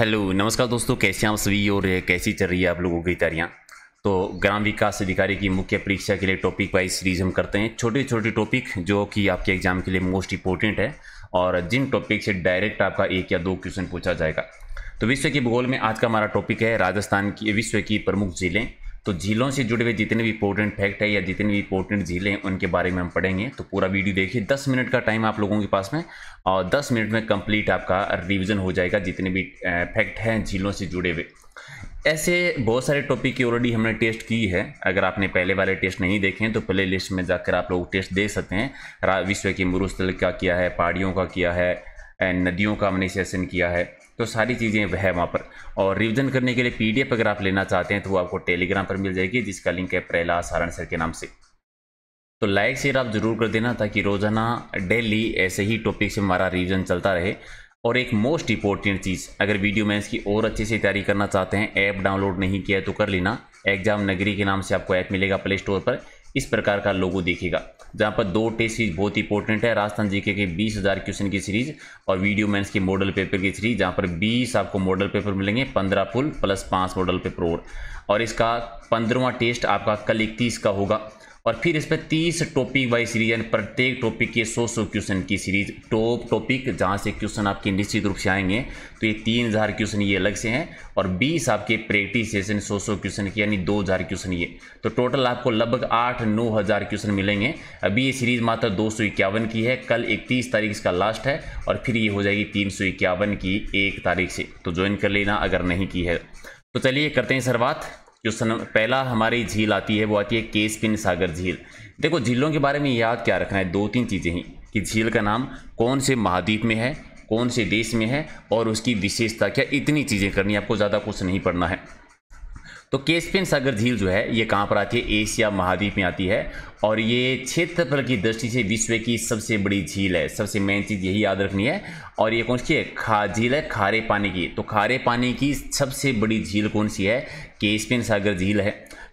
hello नमस्कार दोस्तों कैसे हैं आप सभी और कैसी चल रही है आप लोगों की तैयारियाँ तो ग्राम विकास अधिकारी की मुख्य परीक्षा के लिए टॉपिक वाइज सीरीज हम करते हैं छोटे छोटे टॉपिक जो कि आपके एग्जाम के लिए मोस्ट इंपॉर्टेंट है और जिन टॉपिक से डायरेक्ट आपका एक या दो क्वेश्चन पूछा जाएगा तो विश्व के भूगोल में आज का हमारा टॉपिक है राजस्थान की विश्व की प्रमुख जिलें तो झीलों से जुड़े हुए जितने भी इंपॉर्टेंट फैक्ट है या जितने भी इंपॉर्टेंट झीलें हैं उनके बारे में हम पढ़ेंगे तो पूरा वीडियो देखिए दस मिनट का टाइम आप लोगों के पास में और दस मिनट में कंप्लीट आपका रिविजन हो जाएगा जितने भी फैक्ट हैं झीलों से जुड़े हुए ऐसे बहुत सारे टॉपिक की ऑलरेडी हमने टेस्ट की है अगर आपने पहले वाले टेस्ट नहीं देखे हैं तो प्ले लिस्ट में जाकर आप लोग टेस्ट दे सकते हैं विश्व के मरुस्थल का किया है पहाड़ियों का किया है नदियों का हमने सेशन किया है तो सारी चीज़ें है वहाँ पर और रिविज़न करने के लिए पीडीएफ अगर आप लेना चाहते हैं तो वो आपको टेलीग्राम पर मिल जाएगी जिसका लिंक है प्रहलाद सारण सर के नाम से तो लाइक शेयर आप ज़रूर कर देना ताकि रोज़ाना डेली ऐसे ही टॉपिक से हमारा रिविज़न चलता रहे और एक मोस्ट इंपॉर्टेंट चीज़ अगर वीडियो में इसकी और अच्छे से तैयारी करना चाहते हैं ऐप डाउनलोड नहीं किया है तो कर लेना एग्जाम नगरी के नाम से आपको ऐप मिलेगा प्ले स्टोर पर इस प्रकार का लोगो देखेगा जहाँ पर दो टेस्ट सीरीज बहुत इंपॉर्टेंट है राजस्थान जीके के बीस हज़ार क्वेश्चन की सीरीज और वीडियो मैंस की मॉडल पेपर की सीरीज जहाँ पर बीस आपको मॉडल पेपर मिलेंगे पंद्रह फुल प्लस पाँच मॉडल पेपर और और इसका पंद्रवा टेस्ट आपका कल इकतीस का होगा और फिर इस पर तीस टॉपिक वाइज सीरीज यानी प्रत्येक टॉपिक के सौ सौ क्वेश्चन की सीरीज टॉप टॉपिक जहाँ से क्वेश्चन आपके निश्चित रूप से आएंगे तो ये तीन हज़ार क्वेश्चन ये अलग से हैं और बीस आपके प्रैक्टिस सेशन सौ सौ क्वेश्चन की यानी दो हज़ार क्वेश्चन ये तो टोटल आपको लगभग आठ नौ हज़ार क्वेश्चन मिलेंगे अभी ये सीरीज मात्र दो सौ इक्यावन की है कल इकतीस तारीख इसका लास्ट है और फिर ये हो जाएगी तीन सौ इक्यावन की एक तारीख से तो ज्वाइन कर लेना अगर नहीं की है तो चलिए करते हैं सर बात जो सन पहला हमारी झील आती है वो आती है केसपिन सागर झील देखो झीलों के बारे में याद क्या रखना है दो तीन चीज़ें ही कि झील का नाम कौन से महाद्वीप में है कौन से देश में है और उसकी विशेषता क्या इतनी चीज़ें करनी है आपको ज़्यादा कुछ नहीं पढ़ना है तो केसपिन सागर झील जो है ये कहाँ पर आती है एशिया महाद्वीप में आती है और ये क्षेत्रफल की दृष्टि से विश्व की सबसे बड़ी झील है सबसे मेन चीज़ यही याद रखनी है और ये कौन सी है खा झील है खारे पानी की तो खारे पानी की सबसे बड़ी झील कौन सी है केसपिन सागर झील है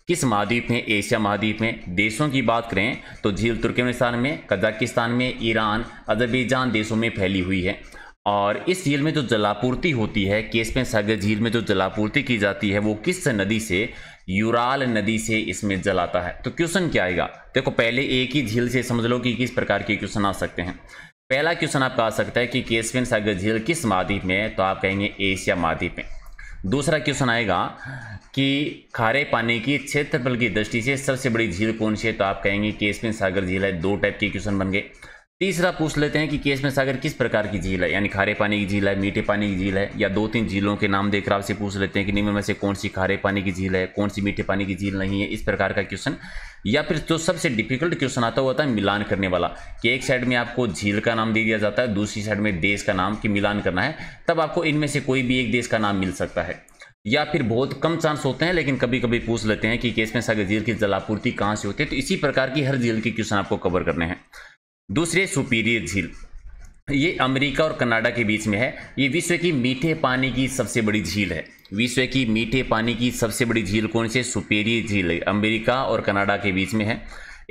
किस महाद्वीप में एशिया महाद्वीप में देशों की बात करें तो झील तुर्कमेनिस्तान में कजाकिस्तान में ईरान अजरबैजान देशों में फैली हुई है और इस झील में जो जलापूर्ति होती है केसपेन सागर झील में जो जलापूर्ति की जाती है वो किस नदी से यूराल नदी से इसमें जल आता है तो क्वेश्चन क्या आएगा देखो पहले एक ही झील से समझ लो कि किस प्रकार के क्वेश्चन आ सकते हैं पहला क्वेश्चन आपका आ सकता है कि केसवेन सागर झील किस महाद्वीप में है तो आप कहेंगे एशिया महाद्वीप में दूसरा क्वेश्चन आएगा कि खारे पानी की क्षेत्रफल की दृष्टि से सबसे बड़ी झील कौन सी है तो आप कहेंगे केसवेन सागर झील है दो टाइप के क्वेश्चन बन गए तीसरा पूछ लेते हैं कि केस में सागर किस प्रकार की झील है यानी खारे पानी की झील है मीठे पानी की झील है या दो तीन झीलों के नाम देकर आपसे पूछ लेते हैं कि निम्न में से कौन सी खारे पानी की झील है कौन सी मीठे पानी की झील नहीं है इस प्रकार का क्वेश्चन या फिर जो सबसे डिफिकल्ट क्वेश्चन आता हुआ था मिलान करने वाला कि एक साइड में आपको झील का नाम दे दिया जाता है दूसरी साइड में देश का नाम कि मिलान करना है तब आपको इनमें से कोई भी एक देश का नाम मिल सकता है या फिर बहुत कम चांस होते हैं लेकिन कभी कभी पूछ लेते हैं कि केस में सागर झील की जलापूर्ति कहाँ से होती है तो इसी प्रकार की हर झील के क्वेश्चन आपको कवर करने हैं दूसरे सुपीरियर झील ये अमेरिका और कनाडा के बीच में है ये विश्व की मीठे पानी की सबसे बड़ी झील है विश्व की मीठे पानी की सबसे बड़ी झील कौन सी सुपेरियर झील है अमेरिका और कनाडा के बीच में है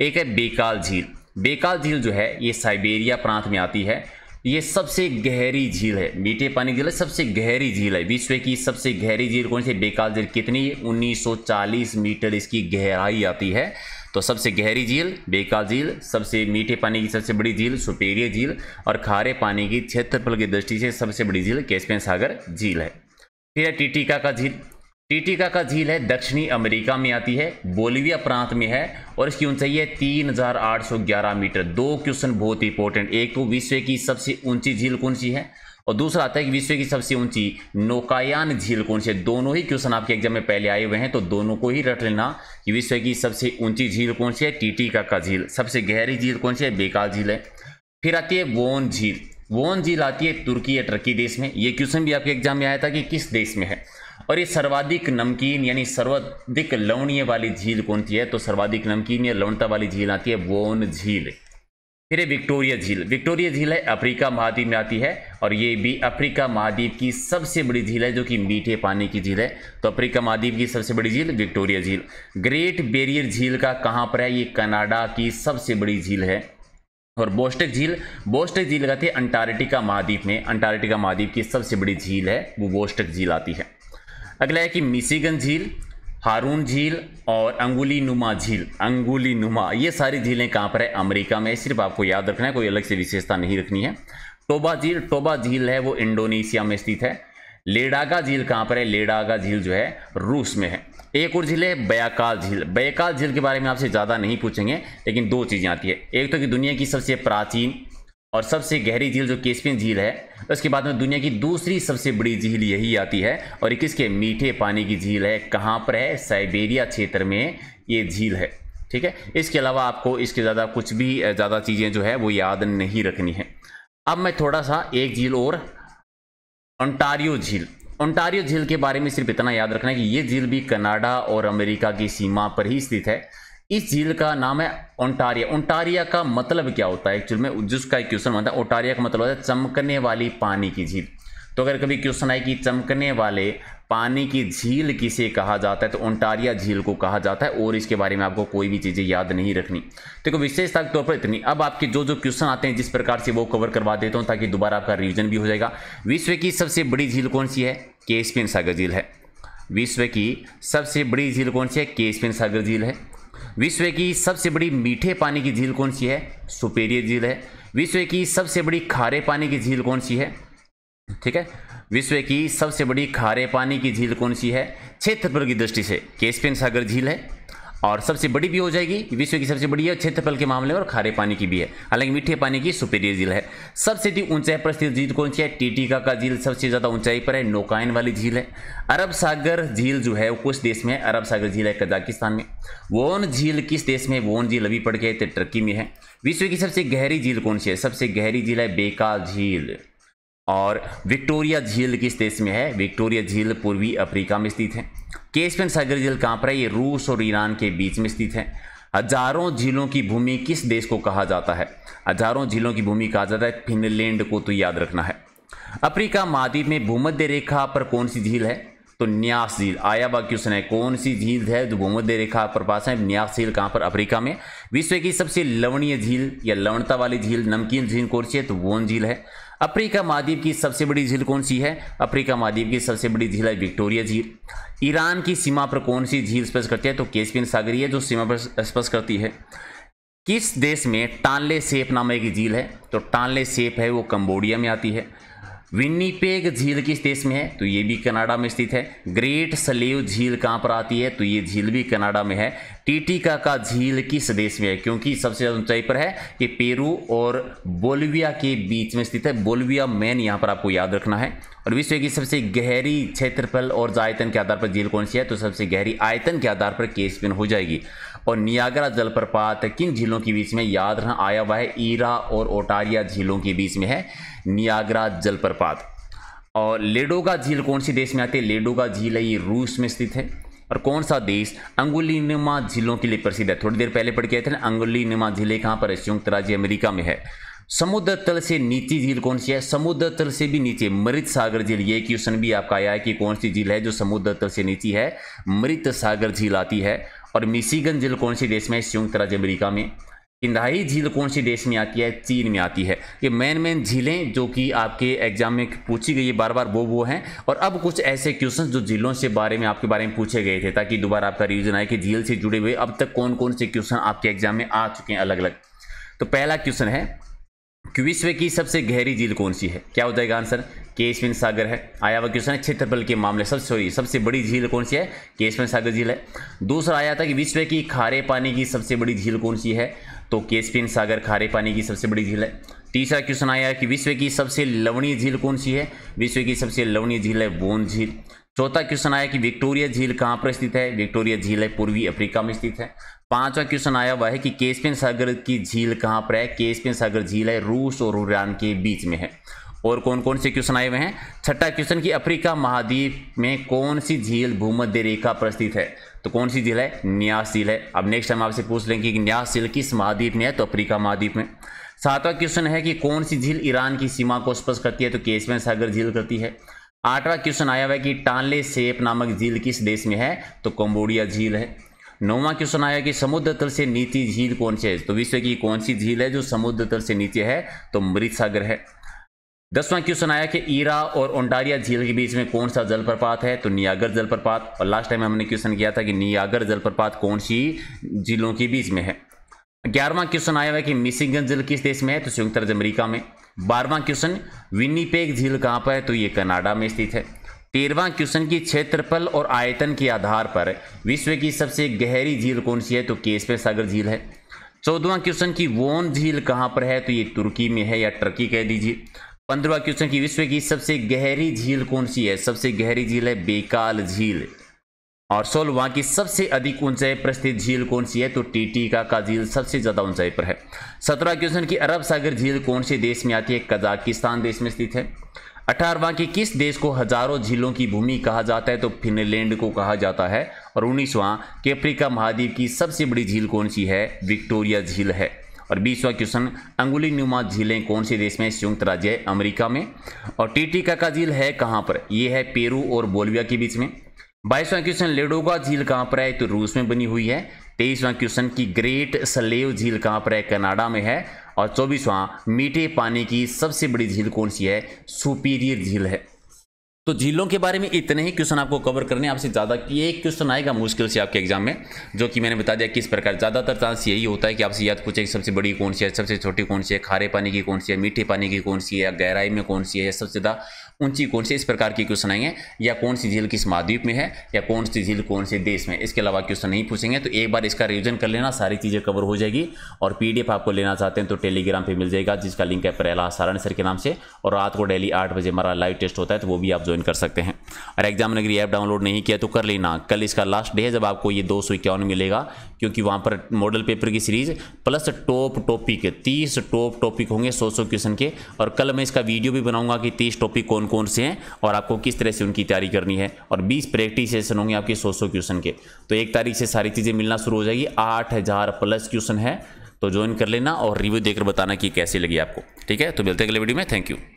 एक है बेकाल झील बेकाल झील जो है ये साइबेरिया प्रांत में आती है ये सबसे गहरी झील है मीठे पानी झील है सबसे गहरी झील है विश्व की सबसे गहरी झील कौन सी बेकाल झील कितनी उन्नीस मीटर इसकी गहराई आती है तो सबसे गहरी झील बेकाल झील सबसे मीठे पानी की सबसे बड़ी झील सुपेरिया झील और खारे पानी की क्षेत्रफल की दृष्टि से सबसे बड़ी झील कैसपियन सागर झील है फिर है टीटिका का झील टीटिका का झील है दक्षिणी अमेरिका में आती है बोलिविया प्रांत में है और इसकी ऊंचाई है 3811 मीटर दो क्वेश्चन बहुत इंपॉर्टेंट एक तो विश्व की सबसे ऊंची झील कौन सी है और दूसरा आता है कि विश्व की सबसे ऊंची नौकायान झील कौन सी है दोनों ही क्वेश्चन आपके एग्जाम में पहले आए हुए हैं तो दोनों को ही रट लेना कि विश्व की सबसे ऊंची झील कौन सी है टीटी काका झील सबसे गहरी झील कौन सी है बेकाल झील है फिर आती है वोन झील वोन झील आती है तुर्की या टर्की देश में ये क्वेश्चन भी आपके एग्जाम में आया था कि किस देश में है और ये सर्वाधिक नमकीन यानी सर्वाधिक लवणीय वाली झील कौन सी है तो सर्वाधिक नमकीन या लवणता वाली झील आती है वोन झील फिर है विक्टोरिया झील विक्टोरिया झील है अफ्रीका महाद्वीप में आती है और ये भी अफ्रीका महाद्वीप की सबसे बड़ी झील है जो कि मीठे पानी की झील है तो अफ्रीका महाद्वीप की सबसे बड़ी झील विक्टोरिया झील ग्रेट बेरियर झील का कहाँ पर है ये कनाडा की सबसे बड़ी झील है और बोस्टेक झील बोस्टेक झील कहते हैं अंटार्कटिका महाद्वीप में अंटार्कटिका महाद्वीप की सबसे बड़ी झील है वो बोस्टेक झील आती है अगला है कि मिशिगन झील हारून झील और अंगुली नुमा झील अंगुली नुमा ये सारी झीलें कहाँ पर है अमेरिका में सिर्फ आपको याद रखना है कोई अलग से विशेषता नहीं रखनी है टोबा झील टोबा झील है वो इंडोनेशिया में स्थित है लेडागा झील कहाँ पर है लेडागा झील जो है रूस में है एक और झील है बयाकाल झील बयाकाल झील के बारे में आपसे ज़्यादा नहीं पूछेंगे लेकिन दो चीज़ें आती है एक तो कि दुनिया की सबसे प्राचीन और सबसे गहरी झील जो केस्पियन झील है उसके बाद में दुनिया की दूसरी सबसे बड़ी झील यही आती है और ये किसके मीठे पानी की झील है कहाँ पर है साइबेरिया क्षेत्र में ये झील है ठीक है इसके अलावा आपको इसके ज़्यादा कुछ भी ज़्यादा चीज़ें जो है वो याद नहीं रखनी है अब मैं थोड़ा सा एक झील और ओंटारियो झील ओंटारियो झील के बारे में सिर्फ इतना याद रखना है कि ये झील भी कनाडा और अमेरिका की सीमा पर ही स्थित है इस झील का नाम है ओंटारिया ओंटारिया का मतलब क्या होता है एक्चुअल में जिसका क्वेश्चन बनता है ओंटारिया का मतलब होता है चमकने वाली पानी की झील तो अगर कभी क्वेश्चन आए कि चमकने वाले पानी की झील किसे कहा जाता है तो ओंटारिया झील को कहा जाता है और इसके बारे में आपको कोई भी चीज़ें याद नहीं रखनी तो देखो विशेषता के तौर पर इतनी अब आपके जो जो क्वेश्चन आते हैं जिस प्रकार से वो कवर करवा देता हूँ ताकि दोबारा आपका रिविजन भी हो जाएगा विश्व की सबसे बड़ी झील कौन सी है केसपिन सागर झील है विश्व की सबसे बड़ी झील कौन सी है केसपिन सागर झील है विश्व की सबसे बड़ी मीठे पानी की झील कौन सी है सुपेरियर झील है विश्व की सबसे बड़ी खारे पानी की झील कौन सी है ठीक है विश्व की सबसे बड़ी खारे पानी की झील कौन सी है क्षेत्रफल की दृष्टि से केसपेन सागर झील है और सबसे बड़ी भी हो जाएगी विश्व की सबसे बड़ी है क्षेत्रफल के मामले में और खारे पानी की भी है हालांकि मीठे पानी की सुपेरियर झील है सबसे अधिक ऊंचाई पर स्थित झील कौन सी है टीटिका का झील सबसे ज़्यादा ऊंचाई पर है नोकायन वाली झील है अरब सागर झील जो है वो कुछ देश में है अरब सागर झील है कजाकिस्तान में वोन झील किस देश में वोन झील अभी पड़ गए थे टर्की में है विश्व की सबसे गहरी झील कौन सी है सबसे गहरी झील है बेका झील और विक्टोरिया झील किस देश में है विक्टोरिया झील पूर्वी अफ्रीका में स्थित है केसपेन सागर झील कहाँ पर है ये रूस और ईरान के बीच में स्थित है हजारों झीलों की भूमि किस देश को कहा जाता है हजारों झीलों की भूमि कहा जाता है फिनलैंड को तो याद रखना है अफ्रीका महाद्वीप में भूमध्य रेखा पर कौन सी झील है तो न्यास झील आया हुआ क्वेश्चन है कौन सी झील है जो तो भूमध्य रेखा पर पास है न्यास झील कहाँ पर अफ्रीका में विश्व की सबसे लवणीय झील या लवणता वाली झील नमकीन झील कौन सी है तो वोन झील है अफ्रीका महाद्वीप की सबसे बड़ी झील कौन सी है अफ्रीका महाद्वीप की सबसे बड़ी झील है विक्टोरिया झील ईरान की सीमा पर कौन सी झील स्पर्श करती है तो केसपिन सागरी है जो सीमा पर स्पर्श करती है किस देश में टानले सेप नामक की झील है तो टानले सेप है वो कंबोडिया में आती है विन्नीपेग झील किस देश में है तो ये भी कनाडा में स्थित है ग्रेट सलेव झील कहाँ पर आती है तो ये झील भी कनाडा में है टीटिका का झील किस देश में है क्योंकि सबसे ज़्यादा ऊंचाई पर है ये पेरू और बोलिविया के बीच में स्थित है बोलिविया मेन यहाँ पर आपको याद रखना है और विश्व की सबसे गहरी क्षेत्रफल और आयतन के आधार पर झील कौन सी है तो सबसे गहरी आयतन के आधार पर केसपिन हो जाएगी और नियागरा जलप्रपात किन झीलों के बीच में याद रहा आया हुआ है ईरा और ओटारिया झीलों के बीच में है नियागरा जलप्रपात और लेडोगा झील कौन सी देश में आती है लेडोगा झील है ये रूस में स्थित है और कौन सा देश अंगुलिनुमा झीलों के लिए प्रसिद्ध है थोड़ी देर पहले पढ़ के आए थे ना अंगुलिनुमा झीलें कहाँ पर है संयुक्त राज्य अमेरिका में है समुद्र तल से नीचे झील कौन सी है समुद्र तल से भी नीचे मृत सागर झील ये क्वेश्चन भी आपका आया है कि कौन सी झील है जो समुद्र तल से नीचे है मृत सागर झील आती है और मिशीगन झील कौन सी देश में है संयुक्त राज्य अमेरिका में किंदाई झील कौन सी देश में आती है चीन में आती है ये मेन मेन झीलें जो कि आपके एग्जाम में पूछी गई है बार बार वो वो हैं और अब कुछ ऐसे क्वेश्चन जो झीलों से बारे में आपके बारे में पूछे गए थे ताकि दोबारा आपका रिविजन आए कि झील से जुड़े हुए अब तक कौन कौन से क्वेश्चन आपके एग्जाम में आ चुके हैं अलग अलग तो पहला क्वेश्चन है विश्व की सबसे गहरी झील कौन सी है क्या हो जाएगा आंसर केशविन सागर है आया हुआ क्वेश्चन है क्षेत्रफल के मामले सबसे सॉरी सबसे बड़ी झील कौन सी है केशविन सागर झील है दूसरा आया था कि विश्व की खारे पानी की सबसे बड़ी झील कौन सी है तो केसपिन सागर खारे पानी की सबसे बड़ी झील है तीसरा क्वेश्चन आया कि विश्व की सबसे लवणीय झील कौन सी है विश्व की सबसे लवणीय झील है बोन झील चौथा क्वेश्चन आया कि विक्टोरिया झील कहाँ पर स्थित है विक्टोरिया झील है पूर्वी अफ्रीका में स्थित है पांचवा क्वेश्चन आया हुआ है कि केसपिन सागर की झील कहाँ पर है केसपिन सागर झील है रूस और उरान के बीच में है और कौन कौन से क्वेश्चन आए हुए हैं छठा क्वेश्चन कि अफ्रीका महाद्वीप में कौन सी झील भूमध्य रेखा पर स्थित है तो कौन सी झील है न्यास झील है अब नेक्स्ट हम आपसे पूछ लेंगे कि न्यास झील किस महाद्वीप में है तो अफ्रीका महाद्वीप में सातवां क्वेश्चन है कि कौन सी झील ईरान की सीमा को स्पर्श करती है तो केसवें सागर झील करती है आठवां क्वेश्चन आया हुआ है कि टांले सेप नामक झील किस देश में है तो कंबोडिया झील है नौवां क्वेश्चन आया कि समुद्र तल से नीचे झील कौन सी है तो विश्व की कौन सी झील है जो समुद्र तल से नीचे है तो मृत सागर है दसवां क्वेश्चन आया कि ईरा और ओंडारिया झील के बीच में कौन सा जलप्रपात है तो नियागर जलप्रपात और लास्ट टाइम हमने क्वेश्चन किया था कि नियागर जलप्रपात कौन सी झीलों के बीच में है ग्यारहवां क्वेश्चन आया हुआ कि मिसिंगन झील किस देश में है तो संयुक्त राज्य अमेरिका में बारहवां क्वेश्चन विनीपेग झील कहाँ पर है तो ये कनाडा में स्थित है तेरहवां क्वेश्चन की क्षेत्रफल और आयतन के आधार पर विश्व की सबसे गहरी झील कौन सी है तो केसपे सागर झील है चौदहवां क्वेश्चन की वोन झील कहाँ पर है तो ये तुर्की में है या टर्की कह दीजिए पंद्रवा क्वेश्चन की विश्व की सबसे गहरी झील कौन सी है सबसे गहरी झील है बेकाल झील और सोलवा की सबसे अधिक ऊंचाई पर स्थित झील कौन सी है तो टीटी का का झील सबसे ज्यादा ऊंचाई पर है सत्रह क्वेश्चन की अरब सागर झील कौन से देश में आती है कजाकिस्तान देश में स्थित है अठारवा की किस देश को हजारों झीलों की भूमि कहा जाता है तो फिनलैंड को कहा जाता है और उन्नीसवां केफ्रिका महाद्वीप की सबसे बड़ी झील कौन सी है विक्टोरिया झील है और बीसवा क्वेश्चन अंगुली नुमा झीलें कौन से देश में संयुक्त राज्य है अमेरिका में और टीटी का झील है कहाँ पर यह है पेरू और बोलविया के बीच में बाईसवां क्वेश्चन लेडोगा झील कहाँ पर है तो रूस में बनी हुई है तेईसवां क्वेश्चन की ग्रेट सलेव झील कहाँ पर है कनाडा में है और चौबीसवां मीठे पानी की सबसे बड़ी झील कौन सी है सुपीरियर झील है तो झीलों के बारे में इतने ही क्वेश्चन आपको कवर करने आपसे ज़्यादा कि एक क्वेश्चन आएगा मुश्किल से आपके एग्जाम में जो कि मैंने बता दिया किस प्रकार ज़्यादातर चांस यही होता है कि आपसे याद पूछे कि सबसे बड़ी कौन सी है सबसे छोटी कौन सी है खारे पानी की कौन सी है मीठे पानी की कौन सी है या गहराई में कौन सी है या सबसे ज़्यादा ऊंची कौन सी इस प्रकार के क्वेश्चन आएंगे या कौन सी झील किस महाद्वीप में है या कौन सी झील कौन से देश में इसके अलावा क्वेश्चन नहीं पूछेंगे तो एक बार इसका रिविजन कर लेना सारी चीज़ें कवर हो जाएगी और पीडीएफ आपको लेना चाहते हैं तो टेलीग्राम पर मिल जाएगा जिसका लिंक है प्रहलाद सारण सर के नाम से और रात को डेली आठ बजे हमारा लाइव टेस्ट होता है तो वो भी आप जो ज्वाइन कर सकते हैं और एग्जाम ने अगर ऐप डाउनलोड नहीं किया तो कर लेना कल इसका लास्ट डे है जब आपको ये दो मिलेगा क्योंकि वहाँ पर मॉडल पेपर की सीरीज प्लस टॉप टॉपिक तीस टॉप टॉपिक होंगे सौ सौ क्वेश्चन के और कल मैं इसका वीडियो भी बनाऊंगा कि तीस टॉपिक कौन कौन से हैं और आपको किस तरह से उनकी तैयारी करनी है और बीस प्रैक्टिस सेशन होंगे आपके सौ सौ क्वेश्चन के तो एक तारीख से सारी चीज़ें मिलना शुरू हो जाएगी आठ प्लस क्वेश्चन है तो ज्वाइन कर लेना और रिव्यू देकर बताना कि कैसी लगी आपको ठीक है तो मिलते हैं अगले वीडियो में थैंक यू